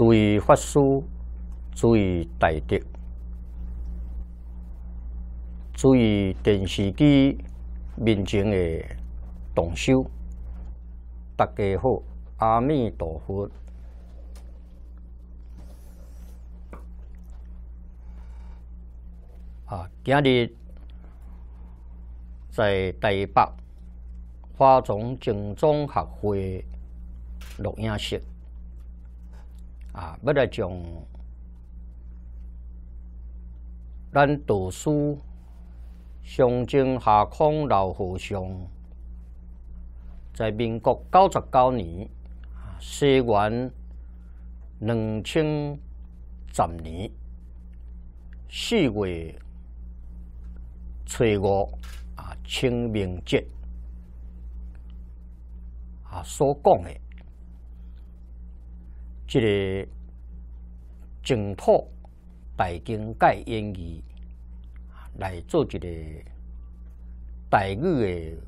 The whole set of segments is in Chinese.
注意发书，注意待定，注意电视机面前的动手。大家好，阿弥陀佛。啊，今日在台北花中精中学会录音室。啊，要来讲，咱读师上京下空老和尚，在民国九十九年，西元两千十年四月初五啊清明节啊所讲的。这个净土大经盖英语来做这个大语的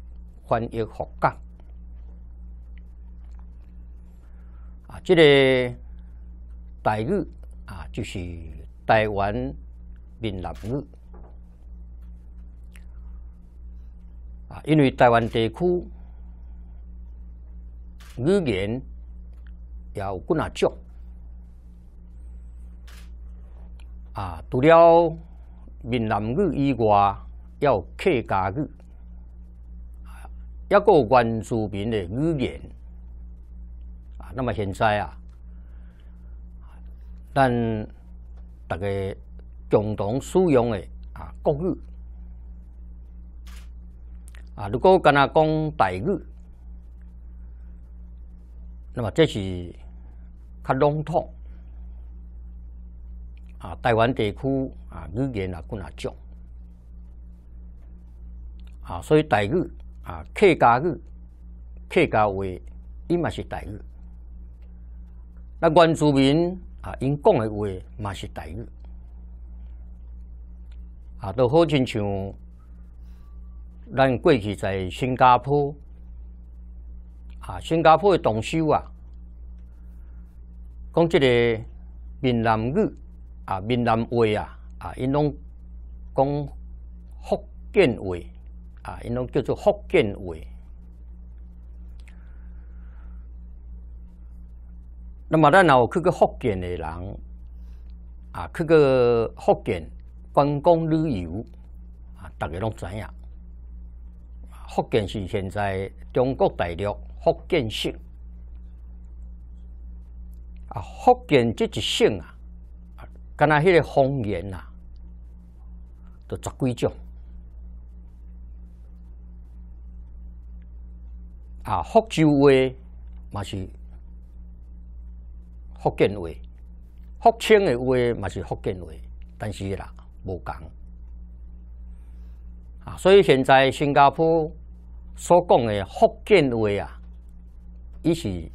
翻译合讲。啊，这个大语啊就是台湾闽南语啊，因为台湾地区语言。也有几啊种啊，除了闽南语以外，也有客家语，啊，一个原住民的语言啊。那么现在啊，咱大家共同使用的啊国语啊，如果跟他讲台语，那么这是。较笼统啊，台湾地区啊，语言啊，归纳种啊，所以台语啊，客家语、客家话，伊嘛是台语。那原住民啊，因讲的话嘛是台语啊，都好亲像咱过去在新加坡啊，新加坡的同修啊。讲即个闽南语啊，闽南话啊，啊，因拢讲福建话啊，因拢叫做福建话。那么，咱有去过福建的人啊，去过福建观光旅游啊，大家拢知影。福建是现在中国大陆福建省。啊，福建这一省啊，啊，若迄个方言啊，都十几种。啊，福州话嘛是福建话，福清诶话嘛是福建话，但是啦无共。啊，所以现在新加坡所讲诶福建话啊，伊是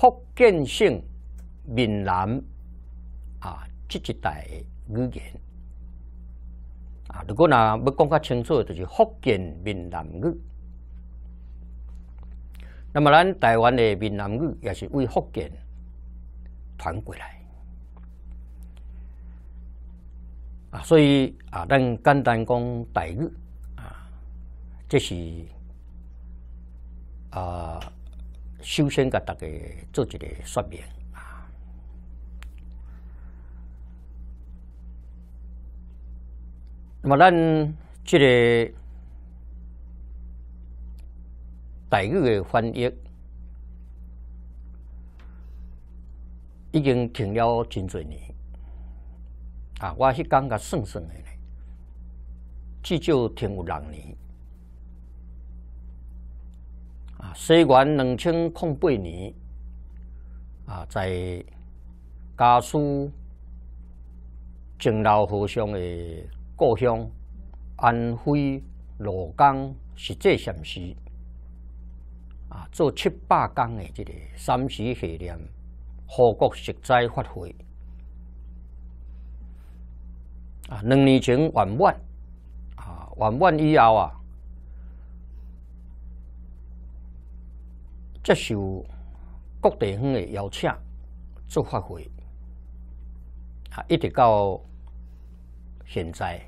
福建省闽南啊，这一代语言啊，如果那要讲较清楚，就是福建闽南语。那么咱台湾的闽南语也是为福建传过来啊，所以啊，咱简单讲台语啊，这是啊，首先给大家做一个说明。那么咱这个傣语的翻译已经停了真多年啊！我是刚刚算算的，至少停有六年啊！虽然两千零八年啊，在家属敬老和尚的。故乡安徽庐江实际尝是啊，做七百天的这个三十系列，护国实在发挥啊，两年前完满啊，完满以后啊，接受各地方的邀请做发挥，啊，一直到。现在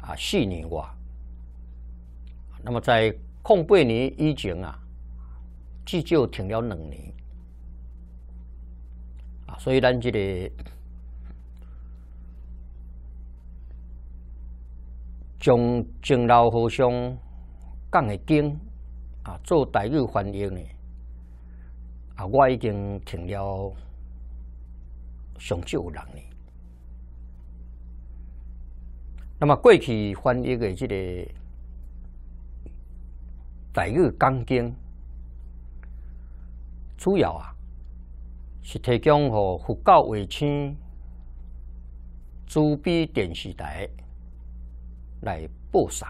啊，四年哇。那么在空贝年以前啊，至少停了两年啊。所以咱这里将敬老和尚讲的经啊，做待遇欢迎的啊，我已经停了上九两年。那么过去翻译个这个《台语纲经》，主要啊是提供和佛教卫星、珠笔电视台来播送。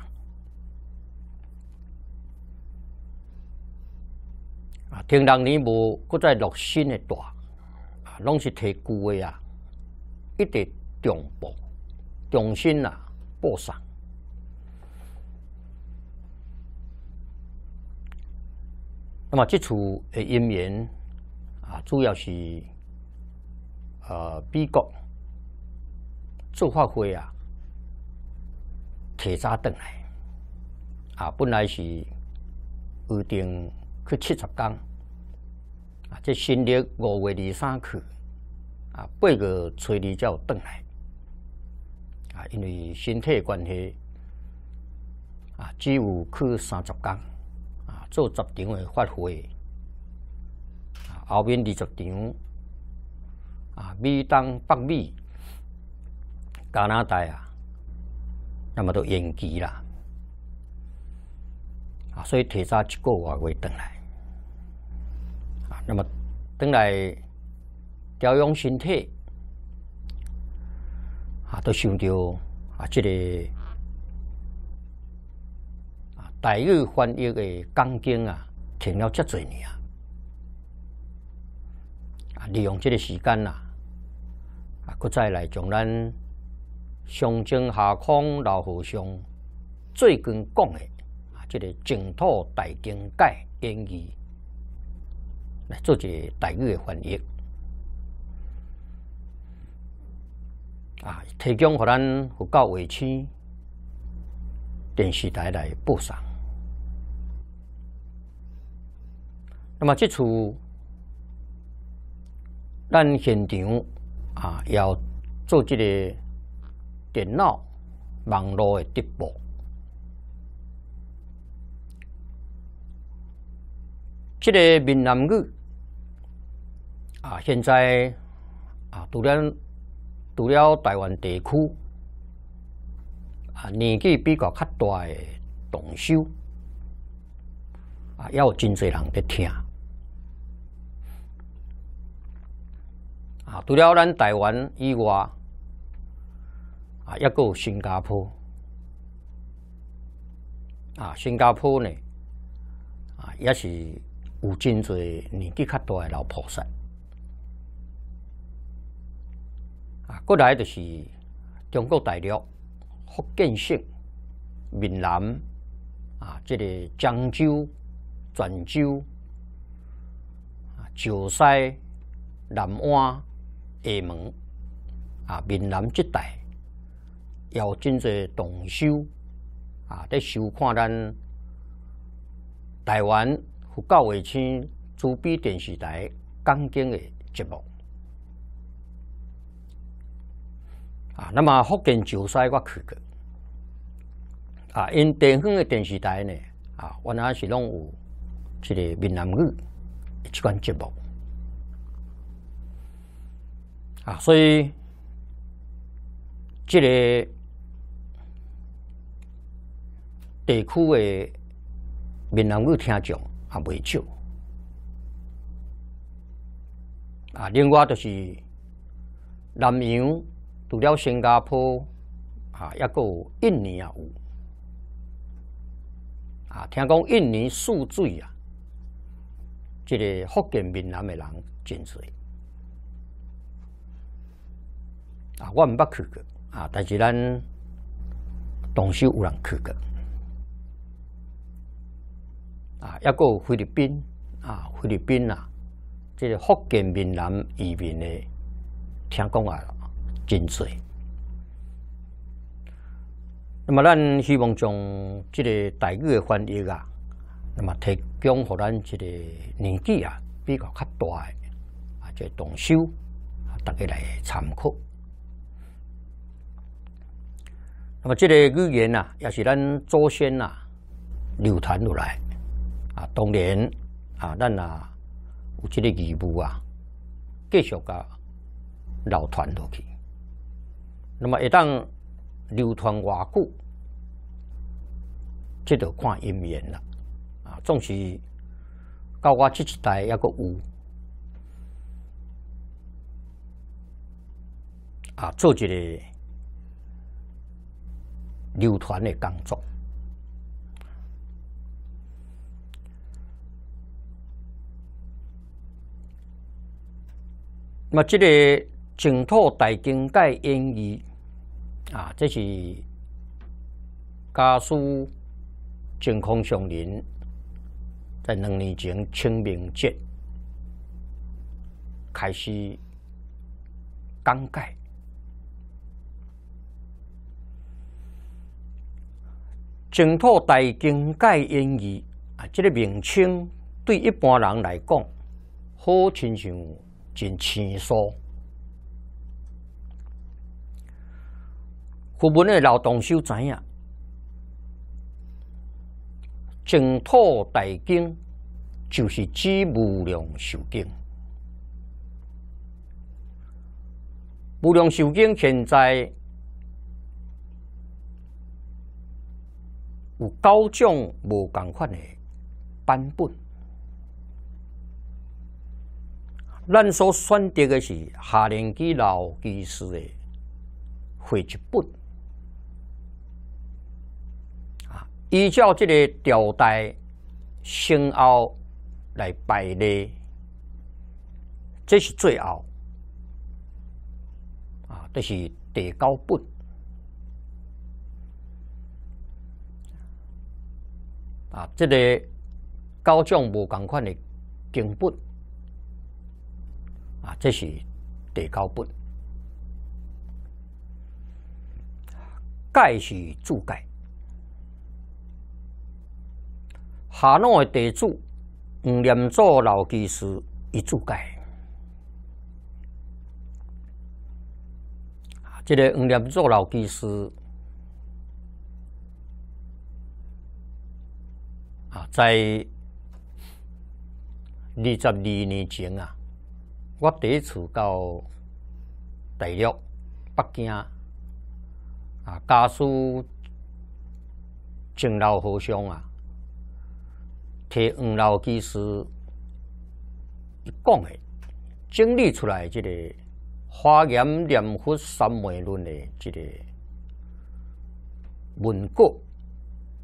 啊。听众你无搁在落新的大，啊，拢是提旧的啊，一直重播、重新呐。破产。那么，这次人员啊，主要是呃，美国做发挥啊，提早回来啊，本来是预定去七十天啊，这新历五月二三去啊，八月初二才有回来。啊，因为身体关系，啊，只有去三十天，啊，做十场的发挥，啊，后面二十场，啊，美东、北美、加拿大啊，那么都延期啦，啊，所以提早一个月会等来，啊，那么等来调养身体。啊，都想到啊，这个啊，大语翻译的《钢筋啊，停了遮侪年啊，啊，利用这个时间呐，啊，搁再来将咱上经下空老和尚最近讲的啊，这个净土大经解英语来做一个大语的翻译。啊！提供给咱福高卫星电视台来播送。那么这次，咱现场啊要做这个电脑网络的直播。这个闽南语啊，现在啊，当然。除了台湾地区，啊，年纪比较较大诶，同修，啊，有真侪人伫听，啊，除了咱台湾以外，啊，一有新加坡，啊，新加坡呢，啊，也是有真侪年纪较大诶老菩萨。啊，过来就是中国大陆、福建省、闽南啊，即个漳州、泉州、啊、潮汕、南安、厦门啊，闽南一带，有真侪动手啊，在收看咱台湾佛教卫星、主笔电视台刚劲的节目。啊，那么福建九狮我去过，啊，因地方的电视台呢，啊，原来是拢有这个闽南语，一款节目，啊，所以，这个地区的闽南语听众啊，未少，啊，另外就是南洋。除了新加坡，啊，也个印尼啊有，啊，听讲印尼宿醉啊，即个福建闽南的人真水，啊，我毋捌去过，啊，但是咱同事有人去过，啊，也个菲律宾，啊，菲律宾啊，即个福建闽南移民的，听讲啊。精髓。那么，咱希望将这个台语的翻译啊，那么提供予咱这个年纪啊比较较大的啊，即动手，大家来参考。那么，这个语言呐，也是咱祖先呐流传落来啊。当然啊，咱啊有这个义务啊，继续甲流传落去。那么一旦流传外久，这得看因缘了。啊，总是到我这一代也个有啊，做这个流传的工作。那么，这个净土大经盖英语。啊，这是家书净空上林在两年前清明节开始讲解。净土大经解演义啊，这个名称对一般人来讲，好亲像真清书。我们的劳动修知影，净土大经就是指无量寿经。无量寿经现在有九种无共款的版本。咱所选择的是下年纪老居士的会集本。依照这个朝带、先后来排列，这是最后啊，这是地高本。啊，这个高种无共款的根本。啊，这是地高本。盖是柱盖。哈诺的地主，黄连祖老技师一住解。啊，这个黄连祖老技师啊，在二十二年前啊，我第一次到大陆，北京啊，家属敬老和尚啊。提黄老技师一讲诶，整理出来这个《华严、念佛、三昧论》的这个文稿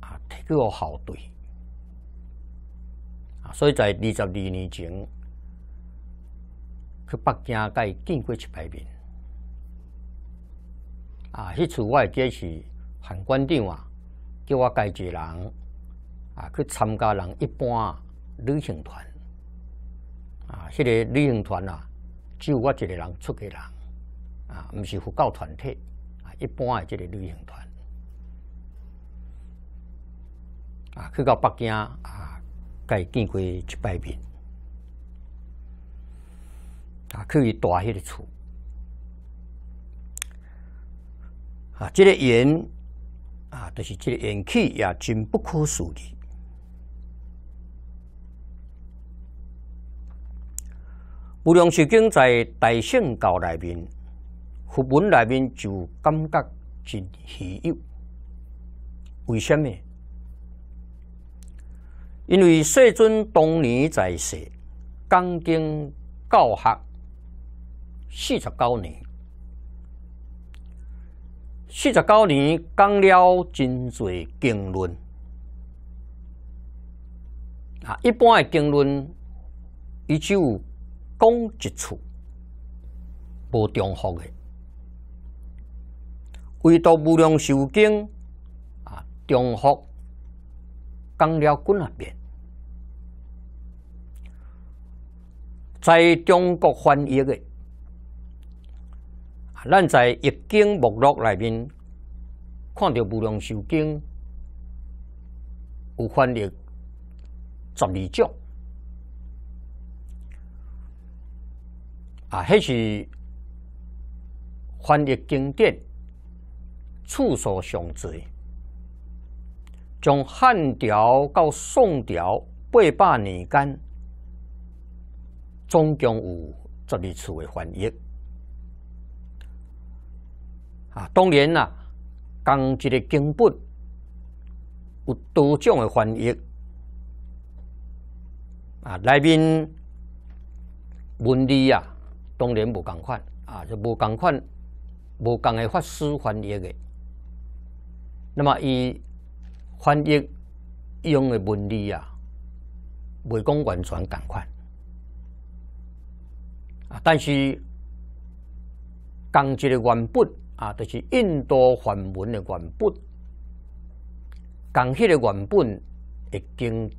啊，提给我校对啊。所以在二十二年前去北京，该见过一摆面啊。迄我外计是韩馆长啊，叫我一个人。啊，去参加人一般旅行团啊，迄个旅行团啊，只有我一个人出去人啊，毋是佛教团体啊，一般诶，即个旅行团啊，去到北京啊，该见过一百遍，啊，去大迄个厝。啊，这个缘啊，都是即个缘起也真不可思议。无量寿经在大圣教内面，佛文内面就感觉真稀有。为虾米？因为世尊当年在世讲经教学四十九年，四十九年讲了真侪经论啊，一般诶经论伊只有讲一处无重复诶，唯独《无量寿经》啊，重复讲了几阿遍。在中国翻译诶，咱在易经目录内面看到《无量寿经》有翻译十二种。啊，迄是翻译经典，次数上知。从汉朝到宋朝八百年间，总共有十二次的翻译。啊，当然啦，同一个经本有多种的翻译。啊，内面文字啊，当然无同款啊，就无同款，无同个法师翻译个。那么伊翻译用个文字啊，未讲完全同款啊。但是，共一个原本啊，就是印度梵文的原本，共迄个原本的经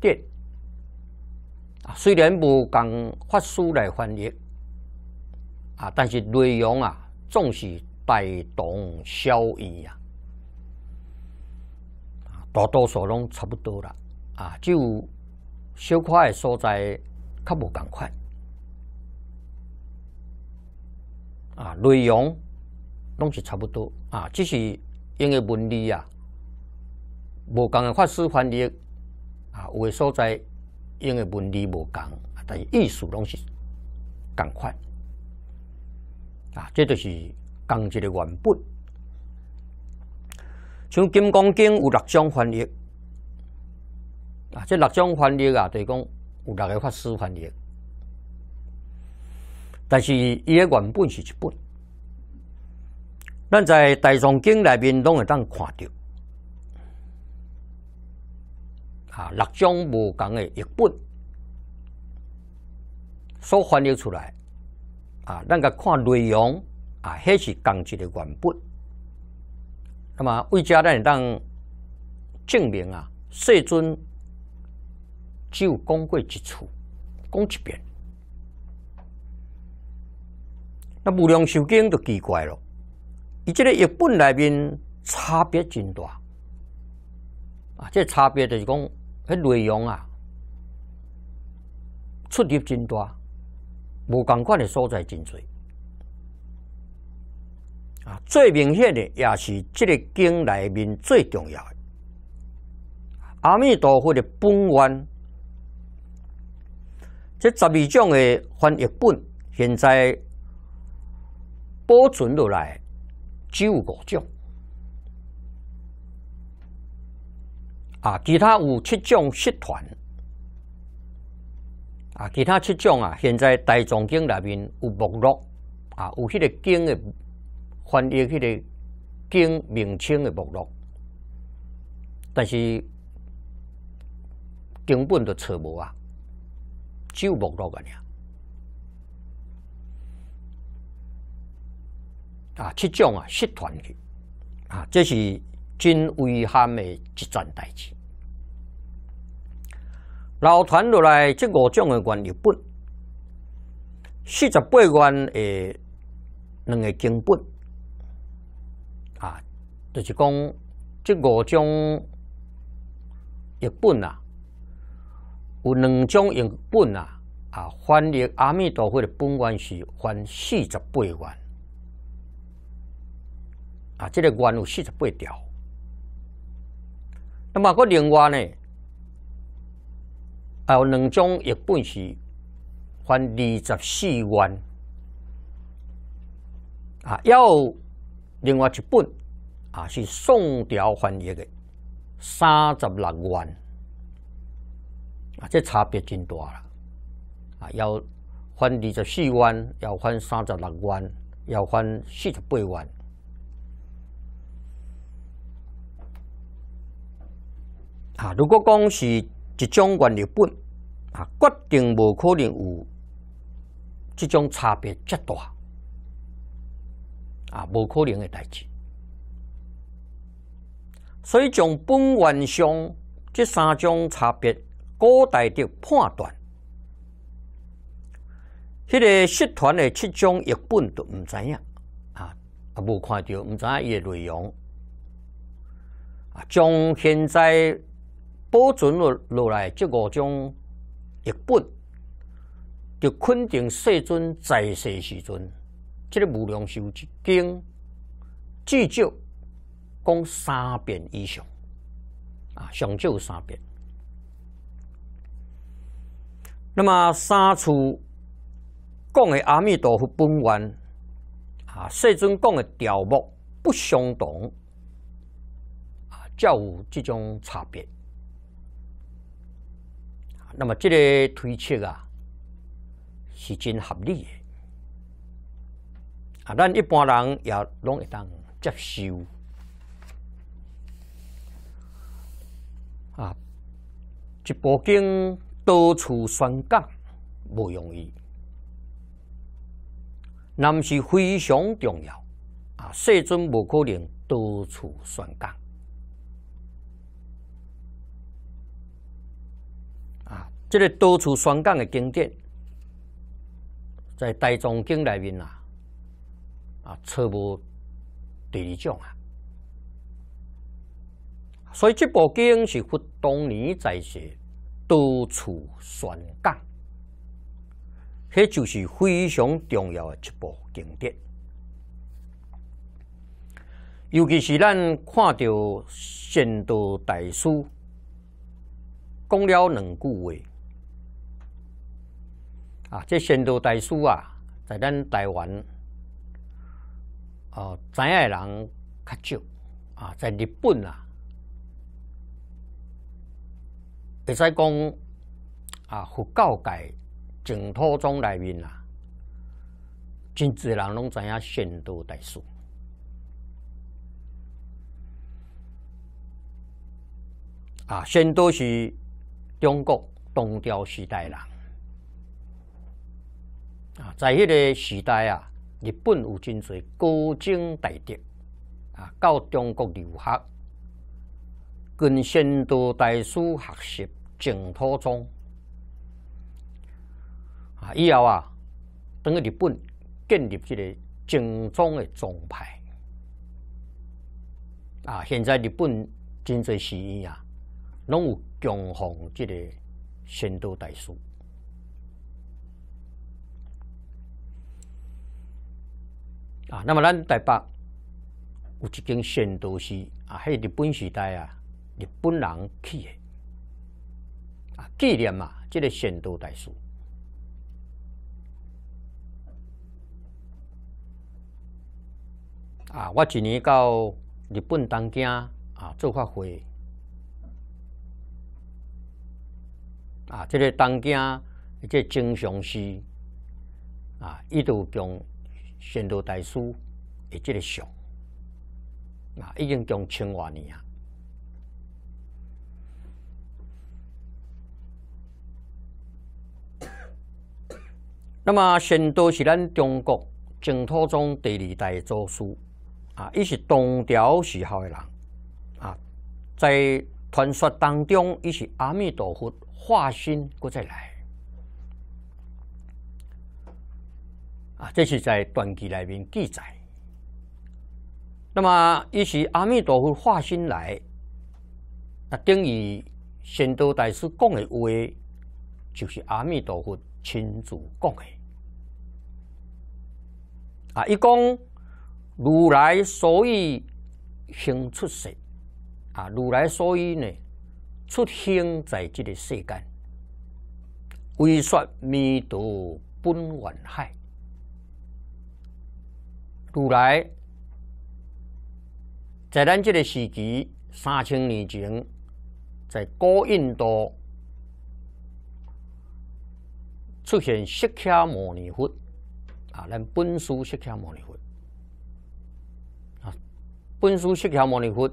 典虽然无同法师来翻译。啊！但是内容啊，总是带动效益啊，大多数拢差不多啦。啊，只有小块所在较无咁快。啊，内容拢是差不多啊。只是因为文字啊，无同诶发式翻译啊，有诶所在因为文字无同，但是艺术拢是赶快。啊，这就是讲一个原本，像《金刚经》有六种翻译啊，这六种翻译啊，就讲有六个法师翻译，但是伊个原本是一本，咱在《大藏经》内面拢会当看到，啊，六种无共的译本所翻译出来。啊，咱个看内容啊，迄是刚一个原本。那么为加咱当证明啊，世尊只有高过一次，讲一遍。那无量寿经就奇怪咯，伊即个译本内面差别真大啊！这差别就是讲，迄内容啊，出入真大。无共款的所在真多啊！最明显的也是即个经内面最重要的阿弥陀佛的本愿，这十二种的翻译本现在保存下来只有五种啊，其他有七种失传。啊，其他七种啊，现在大藏经内面有目录，啊，有迄个经的翻译，迄个经名称的目录，但是根本都找无啊，只有目录啊，尔。啊，七种啊失传去，啊，这是真危险的一桩代志。老传落来这五种的原译本，四十八原的两个经本，啊，就是讲这五种译本啊，有两种译本啊，啊，翻译阿弥陀佛的本愿是翻四十八元，啊，这个观有四十八条。那么，搁另外呢？还有两种一本是还二十四万啊，有另外一本啊是宋朝翻译的三十六万啊，这差别真大啦！啊！要翻二十四万，要翻三十六万，要翻四十八万啊！如果讲是即种原日本啊，决定无可能有即种差别遮大啊，无可能诶代志。所以从本源上，即三种差别古代的判断，迄个失传诶七种译本都毋知影啊，啊无看着毋知影伊诶内容啊，将现在。保存落落来，这五种译本，就肯定世尊在世时，阵，这个无量寿经至少讲三遍以上啊，上有三遍。那么三处讲的阿弥陀佛本愿啊，世尊讲的条目不相同啊，就有这种差别。那么这个推测啊，是真合理。啊，咱一般人也拢会当接受。啊，一部经多处宣讲，不容易。那是非常重要。啊，世尊无可能多处宣讲。这个多处宣讲的经典，在《大藏经》里面啊，啊，找无第二种啊。所以这部经是佛当年在世多处宣讲，迄就是非常重要的一部经典。尤其是咱看到宣道大师讲了两句话。啊，这先道大师啊，在咱台湾哦，知影人较少啊，在日本啊，也使讲啊，佛教界净土宗内面啊，真侪人拢知影先道大师啊，先道是中国东朝时代人。啊，在迄个时代啊，日本有真侪高僧大德啊，到中国留学，跟仙都大师学习净土宗啊，以后啊，等个日本建立这个正宗的宗派啊，现在日本真侪寺院啊，拢有供奉这个仙都大师。啊，那么咱台北有一间先都寺啊？迄日本时代啊，日本人起的啊，纪念嘛，即个先都大寺啊。我一年到日本东京啊做法会啊，即个东京个真雄是啊，一度讲。宣道大师，的这个像，啊，已经将千万年啊。那么宣道是咱中国净土中第二代祖师，啊，伊是东朝时候的人，啊，在传说当中，伊是阿弥陀佛化身过来。啊，这是在《传记》里面记载。那么，伊是阿弥陀佛化身来，那等于宣都大师讲的话，就是阿弥陀佛亲自讲的。啊，一讲如来所以行出世，啊，如来所以呢，出兴在这个世间，为说弥陀本愿海。如来在咱这个时期，三千年前，在古印度出现释迦牟尼佛啊，咱本书释迦牟尼佛啊，本书释迦牟尼佛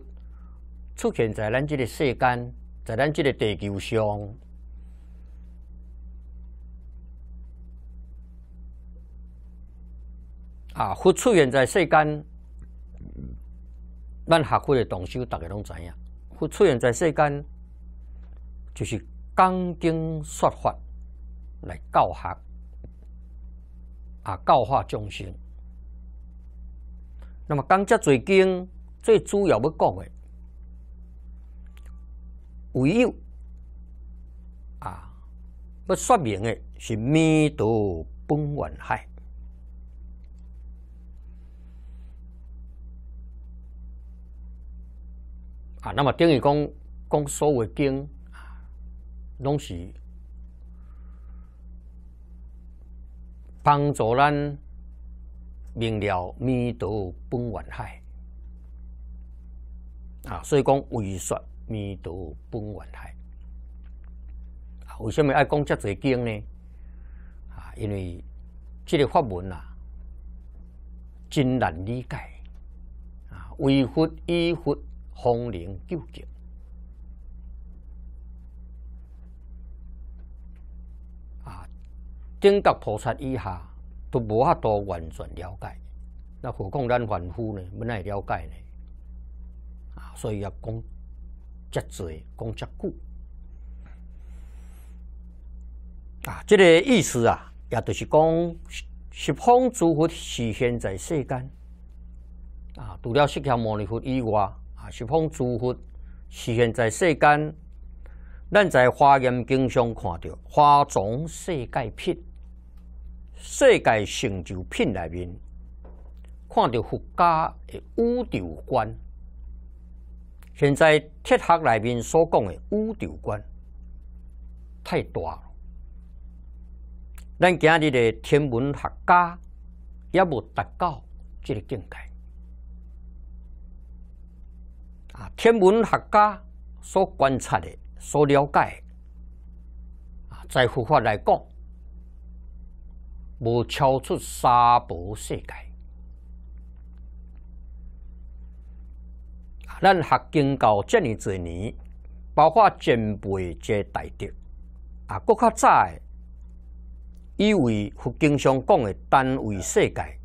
出现在咱这个世间，在咱这个地球上。啊！佛出现在世间，咱学会的同修，大家拢知影。佛出现在世间，就是讲经说法来教学，啊，教化众生。那么，讲遮侪经最主要要讲的，唯有啊，要说明的是，弥陀本愿海。那么等于讲所说为经啊，拢是帮助咱明了弥陀本愿海啊，所以讲为说弥陀本愿海为什么爱讲这句经呢？啊，因为这个法门啊，真难理解啊，为佛以佛。空灵救急。啊，正觉菩萨以下都无法多完全了解。那何况咱凡夫呢？要奈了解呢？啊，所以要讲劫罪，讲劫故啊。这个意思啊，也就是讲十方诸佛实现在世间啊，除了释迦牟尼佛以外。是方诸佛是现在世间，咱在花严经上看到，花种世界品，世界成就品里面，看到佛家的宇宙观。现在铁学内面所讲的宇宙观，太大了。咱今日的天文学家也无达到这个境界。天文学家所观察的、所了解的，在佛法来讲，无超出三婆世界。咱学经教遮尔侪年，包括前辈遮大德，啊，搁较早诶，以为佛经上讲诶单位世界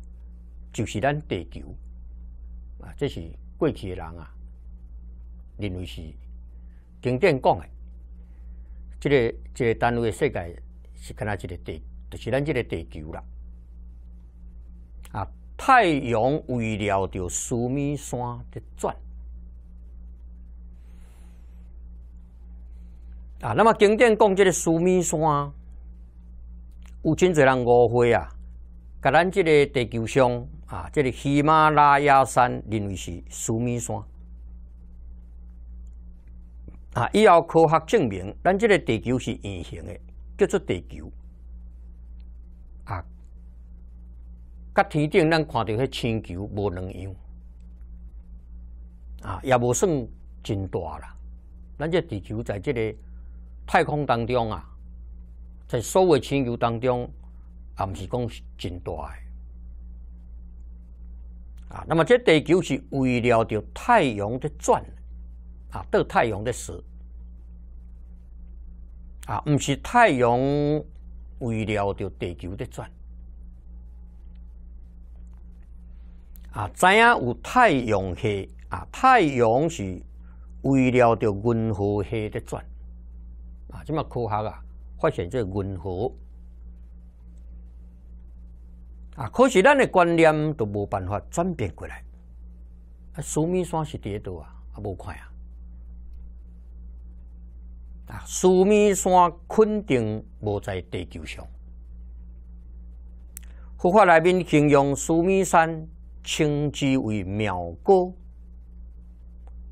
就是咱地球，啊，这是过去诶人啊。认为是经典讲的，即个即个单位世界是敢若即个地，就是咱即个地球啦。啊，太阳围绕着苏米山伫转。啊，那么经典讲即个苏米山，有真侪人误会啊。甲咱即个地球上啊，即个喜马拉雅山认为是苏米山。啊！以后科学证明，咱即个地球是圆形的，叫做地球。啊，甲天顶咱看到迄星球无两样。啊，也无算真大啦。咱这地球在即个太空当中啊，在所有星球当中，也毋是讲真大诶。啊，那么这地球是围绕着太阳在转。啊，得太阳的死啊，毋是太阳为了着地球的转啊。知影有太阳系，啊？太阳是为了着银河系的转啊。这么科学啊，发现这银河啊。可是咱的观念都无办法转变过来。啊，苏米山是跌多啊，啊，无看啊。啊，苏米山肯定无在地球上。佛法内面形容苏米山称之为“妙高”，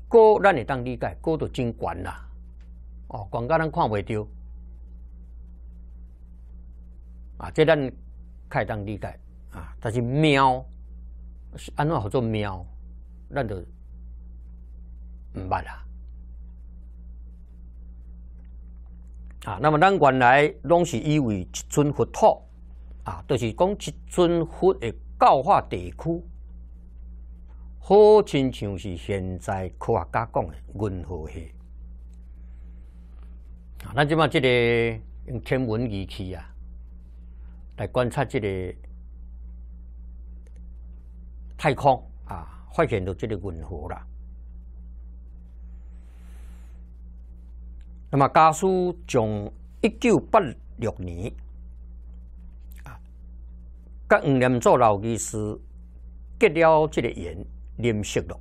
高，咱会当理解，高度真悬啦。哦，悬告咱看未着。啊，这咱开当理解啊，但是“妙”，安怎叫做“妙”，咱就唔捌啦。啊，那么咱原来拢是以为一尊佛土，啊，著是讲一尊佛的教化地区，好亲像是现在科学家讲的银河系。啊，咱即嘛，即个用天文仪器啊，来观察即个太空啊，发现到即个银河啦。那么家书从一九八六年啊，跟黄连做老师结了这个缘，认识了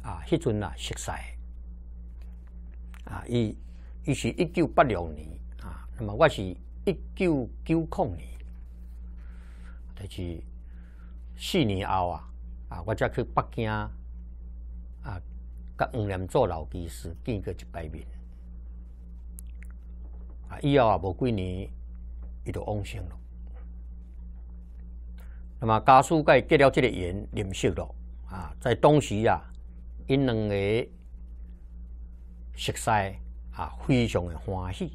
啊，迄阵啊，熟识啊，伊伊是一九八六年啊，那么我是一九九零年，就是四年后啊，啊，我才去北京。甲黄连做老技师见过一摆面，啊，以后啊无几年，伊就往生了。那么家属伊结了这个缘，认识了啊，在当时啊，因两个，熟识啊非常的欢喜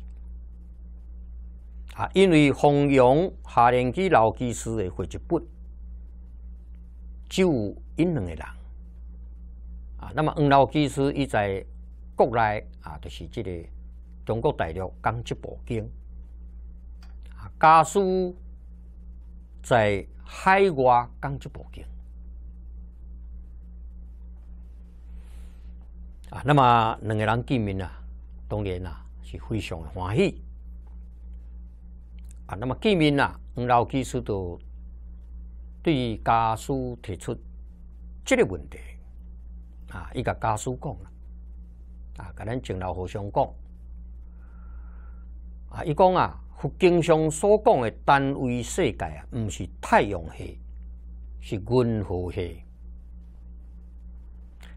啊，因为弘扬下连级老技师的会本，只就因两个人。啊，那么黄老技师伊在国内啊，就是这个中国大陆刚出报经啊，家属在海外刚出报经啊。那么两个人见面啊，当然啊是非常欢喜啊。那么见面啊，黄老技师都对于家属提出这个问题。啊！伊甲家属讲啦，啊，甲咱长老和尚讲，啊，伊讲啊，佛经上所讲的单位世界啊，毋是太阳系，是银河系。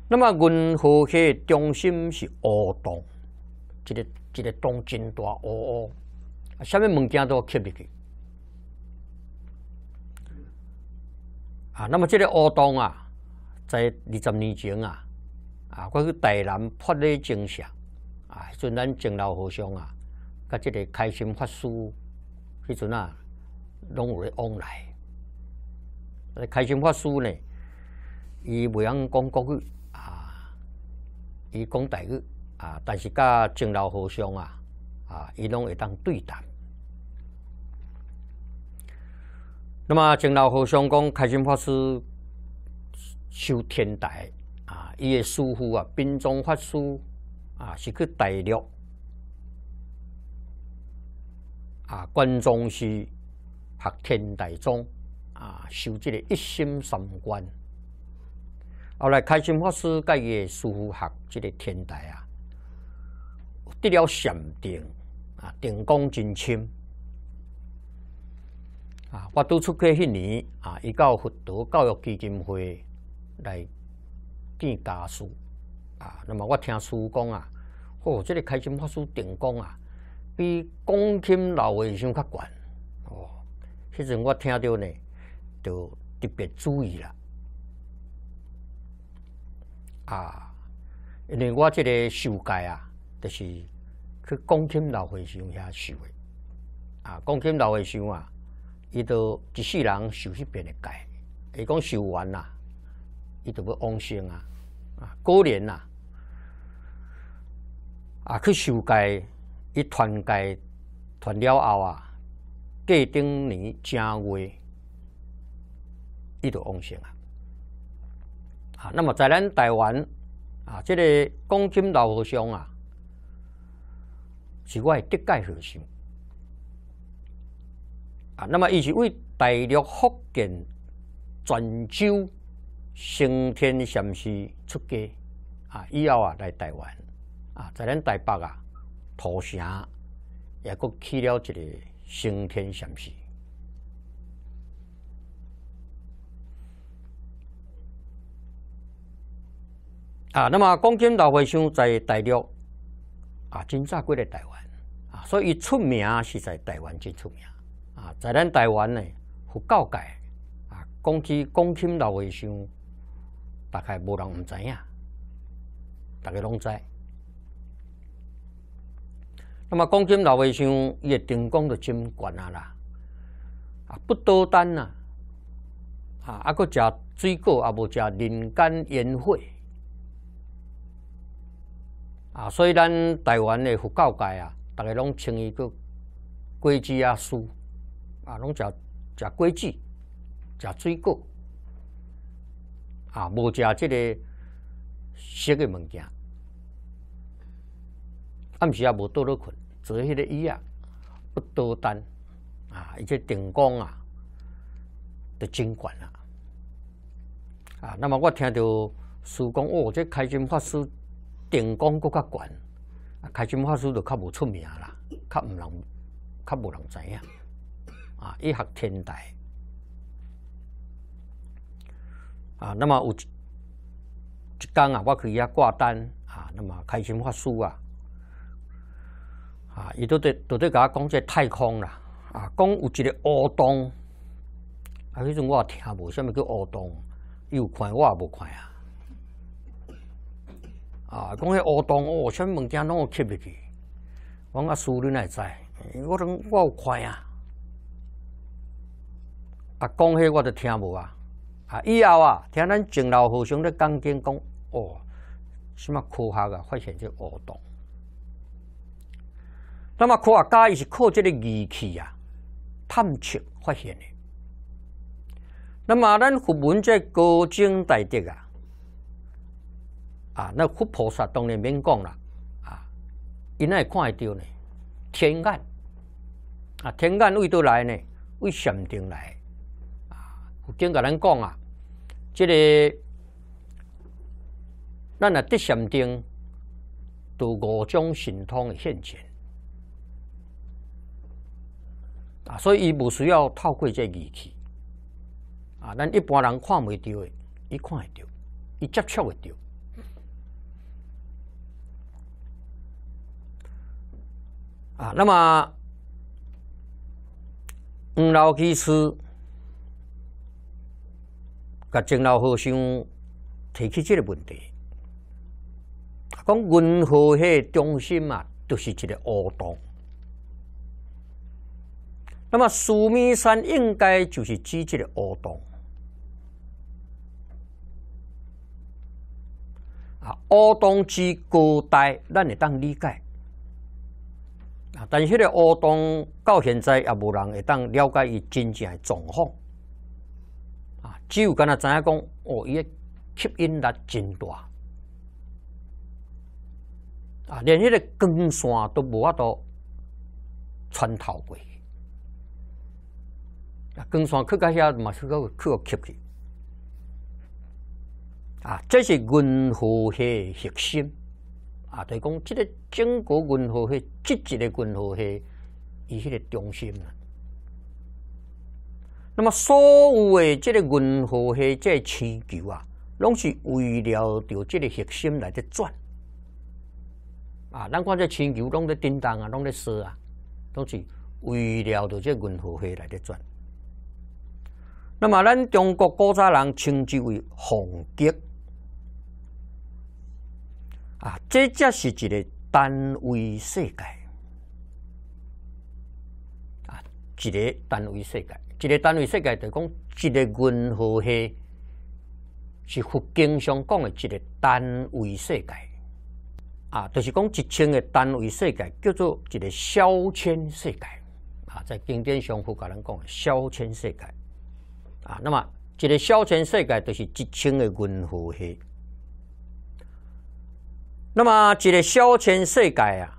那么银河系中心是乌洞，一个一个洞真大乌乌。啊，啥物件都吸入去。啊，那么这个乌洞啊。在二十年前啊，啊，我去台南破了正香啊，迄阵咱长老和尚啊，甲即个开心法师，迄阵啊，拢有咧往来。开心法师呢，伊袂晓讲国语啊，伊讲台语啊，但是甲长老和尚啊，啊，伊拢会当对谈。那么长老和尚讲开心法师。修天台啊，伊个师父啊，兵中法师啊，是去大陆啊，关中是学天台宗啊，修这个一心三观。后来开心法师甲伊个师父学这个天台啊，得了禅定啊，定功真深啊。我拄出去迄年啊，伊到佛陀教育基金会。来见家书啊！那么我听书讲啊，哦，这个开心法师定功啊，比公卿老和尚较悬哦。迄阵我听到呢，就特别注意啦啊！因为我这个修改啊，就是去公卿老和尚遐修的啊。公卿老和尚啊，伊都一世人修一边的改，伊讲修完啦。伊著要旺生啊！啊，过年啊，啊去修假，伊团家团了后啊，过顶年正月，伊著旺生啊！啊，那么在咱台湾啊，这个公金老和尚啊，是我的德盖和尚啊。那么伊是为大陆、福建、泉州。升天禅师出家啊，以后啊来台湾啊，在咱台北啊，土城也个起了一个升天禅师啊。那么，广卿老和尚在大陆啊，真早过来台湾啊，所以出名是在台湾真出名啊。在咱台湾呢，佛教界啊，讲起广卿老和尚。大概无人毋知影，大家拢知。那么，当今老百姓伊的定功就真悬啊啦！啊，不多单呐，啊，还佫食水果，啊无食人间烟火。啊，所以咱台湾的佛教界啊，大家拢称伊个规矩啊书，啊，拢食食规矩，食水果。啊，无食即个熟诶物件，暗时啊无倒落困，坐迄个椅啊，不多单啊，伊且电工啊著真管啊。啊。那么我听到师讲哦，这开心法师电工佫较悬，啊，开心法师就较无出名啦，较毋人较无人知影啊，医学天台。啊，那么有，一讲啊，我去遐挂单啊，那么开心发书啊，啊，伊都在都在甲我讲这太空啦，啊，讲有一个黑洞，啊，迄阵我也听无，虾米叫黑洞，伊有看我也无看啊，啊，讲迄黑洞哦，虾米物件拢有吸入去，我讲书你会知，我讲我有看啊，啊，讲迄我都听无啊。啊！以后啊，听咱敬老和尚咧讲经讲，哦，什么科学啊，发现这黑洞。那么科学，家伊是靠这个仪器啊，探测发现的。那么咱佛门这高僧大德啊，啊，那佛菩萨当然免讲了啊，因会看得到呢，天眼啊，天眼为都来呢，为禅定来啊，佛经甲咱讲啊。即个，咱啊，得禅定，拄五种神通的现前啊，所以伊无需要透过这仪器啊，咱一般人看袂到的，伊看会到，伊接触会到啊。那么，五老居士。甲长老和尚提起这个问题，讲文和迄中心嘛，就是一个乌洞。那么嵩明山应该就是指这个乌洞啊。乌洞之古代，咱会当理解啊，但是迄个乌洞到现在也无人会当了解伊真正诶状况。只有干那知影讲？哦，伊诶吸引力真大啊！连迄个光线都无法度穿透过。啊，光线去到遐嘛，去到去到吸去。啊，这是银河系核心啊！对，讲这个整个银河系，积极的银河系，伊迄个中心。那么，所有诶，这个运河系这星球啊，拢是为了着这个核心来在转啊。咱看这星球，拢在叮当啊，拢在说啊，拢是为了着这运河系来在转。那么，咱中国古早人称之为“洪德”啊，这则是一个单位世界啊，一个单位世界。一个单位世界，就讲一个银河系，是佛经上讲的。一个单位世界啊，就是讲一千个单位世界叫做一个消遣世界啊。在经典上佛教人讲消遣世界啊。那么，一个消遣世界就是一千个银河系。那么，一个消遣世界啊，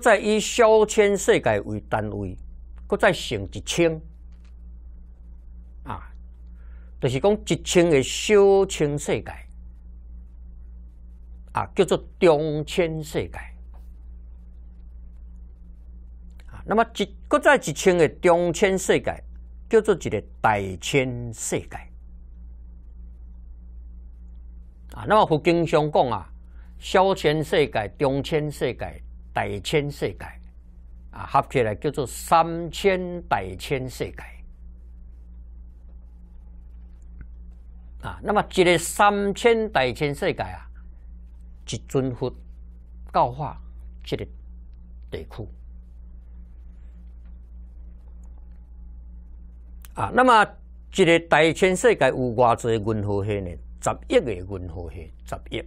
再以消遣世界为单位，再乘一千。就是讲一千个小千世界，啊，叫做中千世界，啊，那么一搁再一千个中千世界，叫做一个大千世界，啊，那么佛经常讲啊，小千世界、中千世界、大千世界，啊，合起来叫做三千大千世界。啊，那么一个三千大千世界啊，一尊佛教化这个地区啊，那么一个大千世界有偌多云和系呢？十亿个银和系，十亿。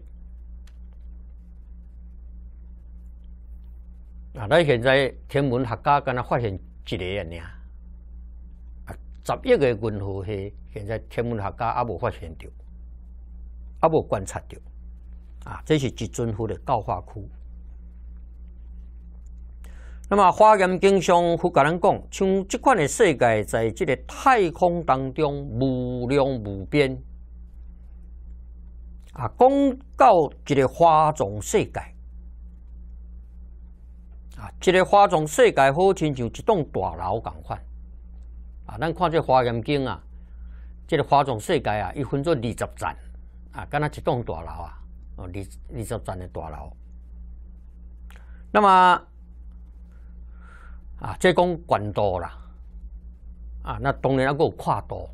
啊，那现在天文学家敢若发现一个呢。十亿个银河系，现在天文学家也无发现着，也无观察着。啊，这是一尊佛的教化窟。那么，花严经》上佛格人讲，像这款的世界，在这个太空当中无量无边。啊，讲到这个花种世界，啊，这个花种世界好亲像一栋大楼共款。啊，咱看这花园经啊，这个花种世界啊，一分做二十层啊，敢若一栋大楼啊，二二十层的大楼。那么，啊，这讲宽度啦，啊，那当然还有跨度。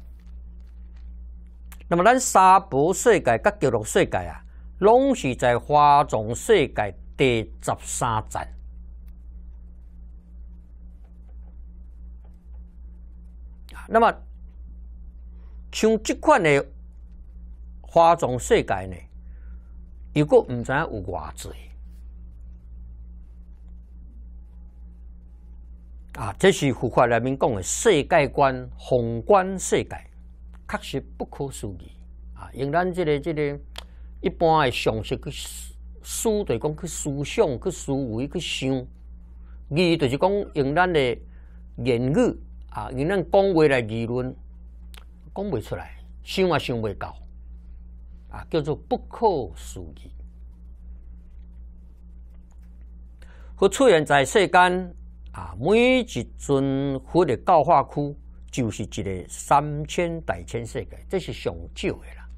那么，咱三埔世界甲桥隆世界啊，拢是在花种世界第十三层。那么，像这款的花种世界呢，如个唔知有外资，啊，这是佛法里面讲的世界观、宏观世界，确实不可思议。啊，用咱这个、这个一般的常识去思，就讲去思想、去思维、去想，二就是讲用咱的言语。啊！因咱讲未来理论讲不出来，想也想未到啊，叫做不可思议。佛出现在世间啊，每一尊佛的教化区，就是一个三千大千世界，这是上少的啦。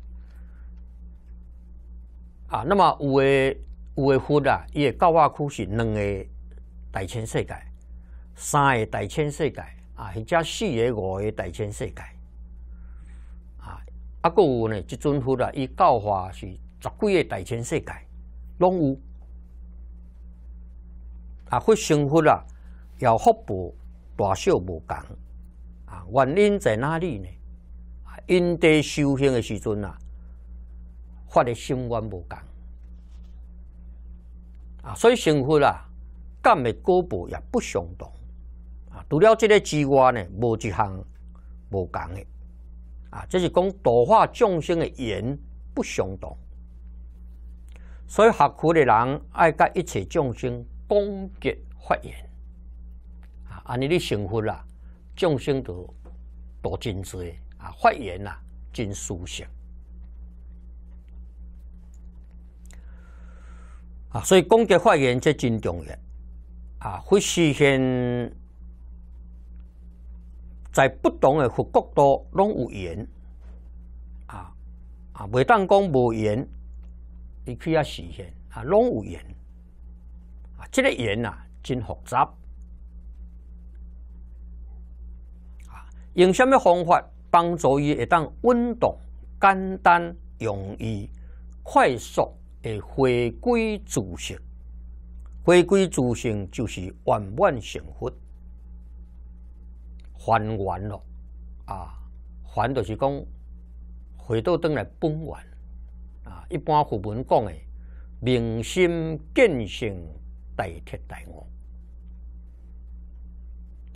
啊，那么有诶，有诶佛啊，伊的教化区是两个大千世界，三个大千世界。啊，或者四个五个大千世界，啊，啊，个有呢，即阵佛啦，伊教化是十几个大千世界拢有，啊，佛成佛啦，有福报，大小无同，啊，原因在哪里呢？啊，因地修行的时阵啊，发的心愿无同，啊，所以成佛啦，干的果报也不相同。除了这些之外呢，无一项无同的啊！这是讲度化众生的缘不相同，所以学佛的人爱甲一切众生功结法缘啊！尼弥成佛啦，众生都都真衰啊！法缘啊真舒心啊！所以功结法缘这真重要啊！会实现。在不同的国度拢有缘啊啊，袂当讲无缘，你去啊实现啊，拢有缘啊。这个缘啊真复杂啊。用什么方法帮助伊会当稳懂、简单、容易、快速的回归自性？回归自性就是圆满成佛。还原咯，啊，还就是讲回到登来本源，啊，一般佛门讲的明心见性，代替大我，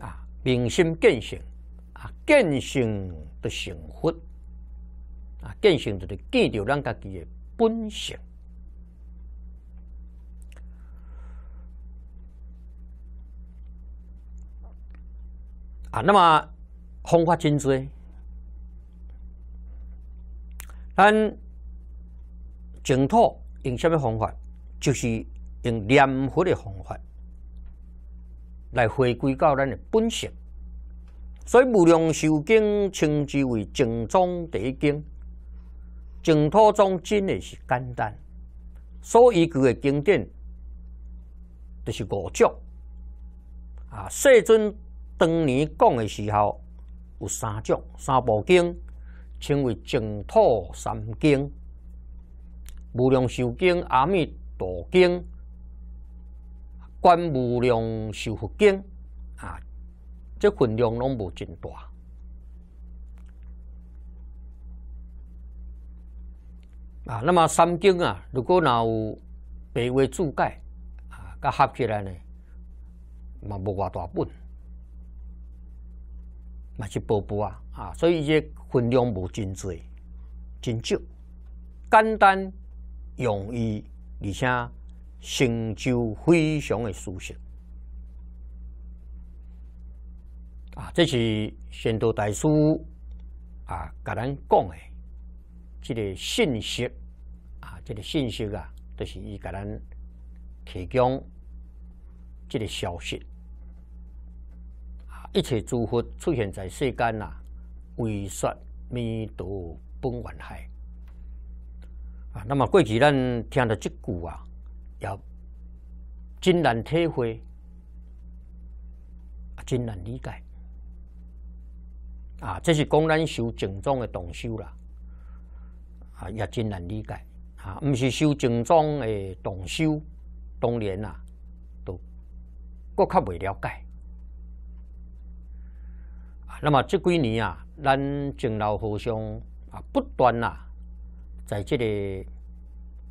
啊，明心见性，啊，见性的成佛，啊，见性就是见到咱家己的本性。啊，那么方法真多。咱净土用什么方法？就是用念佛的方法来回归到咱的本性。所以《无量寿经》称之为净宗第一经。净土中真的是简单，所以佮的经典就是五种啊，世尊。当年讲的时候，有三种三部经，称为净土三经：《无量寿经》《阿弥陀经》《观无量寿佛经》啊。这份量拢无真大啊。那么三经啊，如果有白话注解啊，佮合起来呢，嘛无偌大本。啊，是薄薄啊啊，所以这分量无真侪，真少，简单，容易，而且成就非常的舒适啊！这是宣道大师啊，甲咱讲的，这个信息啊，这个信息啊，都是伊甲咱提供，这个消息。一切诸佛出现在世间呐，为说弥陀本愿海啊。那么过去咱听到这句啊，也真难体会，真难理解啊。这是讲咱修正宗的动修啦，啊也真难理解啊。唔是修正宗的动修，当然啦，都我较未了解。那么这几年啊，咱敬老和尚啊，不断啊，在这里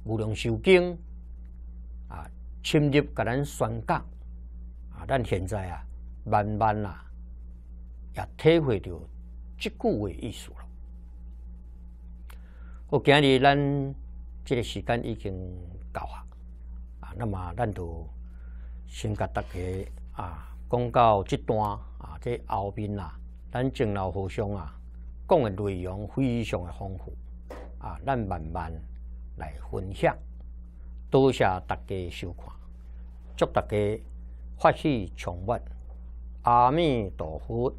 无量修经啊，深入甲咱宣讲啊。咱现在啊，慢慢啊，也体会到这句的意思了。我今日咱这个时间已经到啊，啊，那么咱就先甲大家啊，讲到这段啊，这后面啦。咱敬老和尚啊，讲的内容非常的丰富啊，咱慢慢来分享。多谢大家收看，祝大家法喜充满，阿弥陀佛。